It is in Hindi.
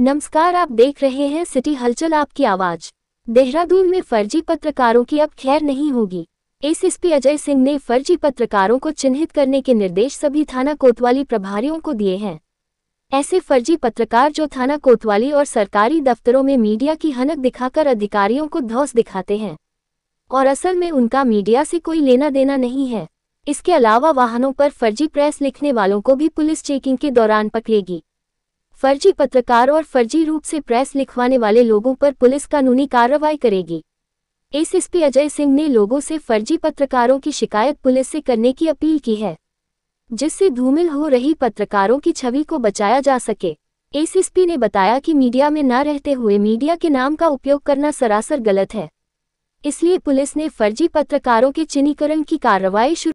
नमस्कार आप देख रहे हैं सिटी हलचल आपकी आवाज देहरादून में फर्जी पत्रकारों की अब खैर नहीं होगी एसएसपी अजय सिंह ने फर्जी पत्रकारों को चिन्हित करने के निर्देश सभी थाना कोतवाली प्रभारियों को दिए हैं ऐसे फर्जी पत्रकार जो थाना कोतवाली और सरकारी दफ्तरों में मीडिया की हनक दिखाकर अधिकारियों को धौस दिखाते हैं और असल में उनका मीडिया से कोई लेना देना नहीं है इसके अलावा वाहनों पर फर्जी प्रेस लिखने वालों को भी पुलिस चेकिंग के दौरान पकड़ेगी फर्जी पत्रकार और फर्जी रूप से प्रेस लिखवाने वाले लोगों पर पुलिस कानूनी कार्रवाई करेगी एसएसपी अजय सिंह ने लोगों से फर्जी पत्रकारों की शिकायत पुलिस से करने की अपील की है जिससे धूमिल हो रही पत्रकारों की छवि को बचाया जा सके एसएसपी ने बताया कि मीडिया में न रहते हुए मीडिया के नाम का उपयोग करना सरासर गलत है इसलिए पुलिस ने फर्जी पत्रकारों के चिन्हीकरण की कार्रवाई शुरू